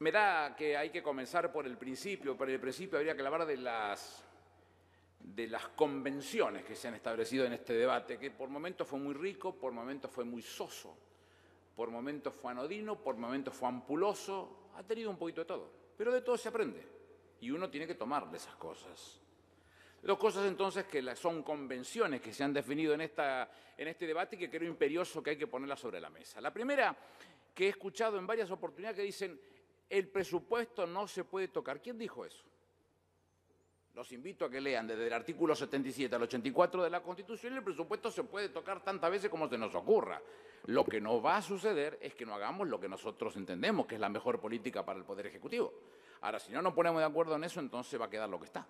me da que hay que comenzar por el principio, en el principio habría que hablar de las, de las convenciones que se han establecido en este debate, que por momentos fue muy rico, por momentos fue muy soso, por momentos fue anodino, por momentos fue ampuloso, ha tenido un poquito de todo, pero de todo se aprende y uno tiene que tomar de esas cosas. Dos cosas entonces que son convenciones que se han definido en, esta, en este debate y que creo imperioso que hay que ponerlas sobre la mesa. La primera, que he escuchado en varias oportunidades que dicen, el presupuesto no se puede tocar. ¿Quién dijo eso? Los invito a que lean desde el artículo 77 al 84 de la Constitución, el presupuesto se puede tocar tantas veces como se nos ocurra. Lo que no va a suceder es que no hagamos lo que nosotros entendemos que es la mejor política para el Poder Ejecutivo. Ahora, si no nos ponemos de acuerdo en eso, entonces va a quedar lo que está.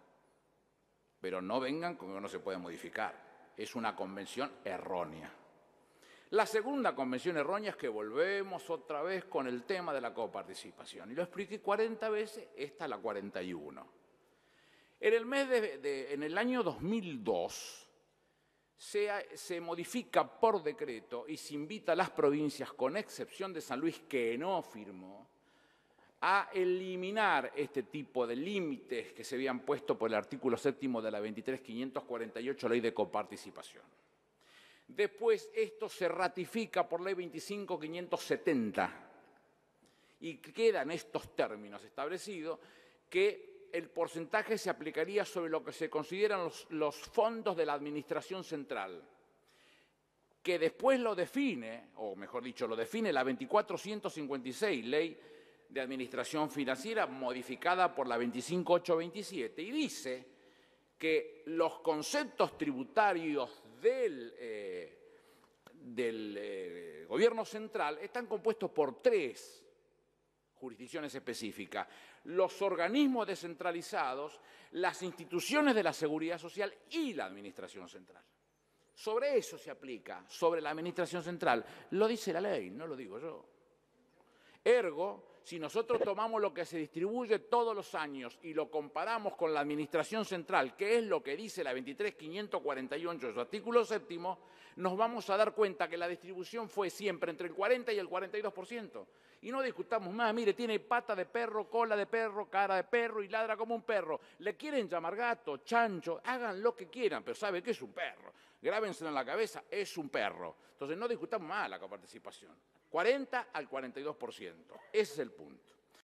Pero no vengan como no se puede modificar. Es una convención errónea. La segunda convención errónea es que volvemos otra vez con el tema de la coparticipación. Y lo expliqué 40 veces, esta es la 41. En el, mes de, en el año 2002 se, se modifica por decreto y se invita a las provincias, con excepción de San Luis, que no firmó, a eliminar este tipo de límites que se habían puesto por el artículo séptimo de la 23.548 Ley de Coparticipación. Después esto se ratifica por ley 25570 y quedan estos términos establecidos que el porcentaje se aplicaría sobre lo que se consideran los, fondos de la Administración Central, que después lo define, o mejor dicho, lo define la 2456, ley de Administración Financiera, modificada por la 25827, y dice que los conceptos tributarios del eh, del eh, gobierno central están compuestos por tres jurisdicciones específicas, los organismos descentralizados, las instituciones de la seguridad social y la administración central. Sobre eso se aplica, sobre la administración central. Lo dice la ley, no lo digo yo. Ergo, si nosotros tomamos lo que se distribuye todos los años y lo comparamos con la Administración Central, que es lo que dice la 23548 de su artículo séptimo, nos vamos a dar cuenta que la distribución fue siempre entre el 40 y el 42% y no discutamos más. Mire, tiene pata de perro, cola de perro, cara de perro y ladra como un perro. Le quieren llamar gato, chancho, hagan lo que quieran, pero sabe que es un perro. Grábenselo en la cabeza, es un perro. Entonces no discutamos más la coparticipación. 40 al 42%. Ese es el punto.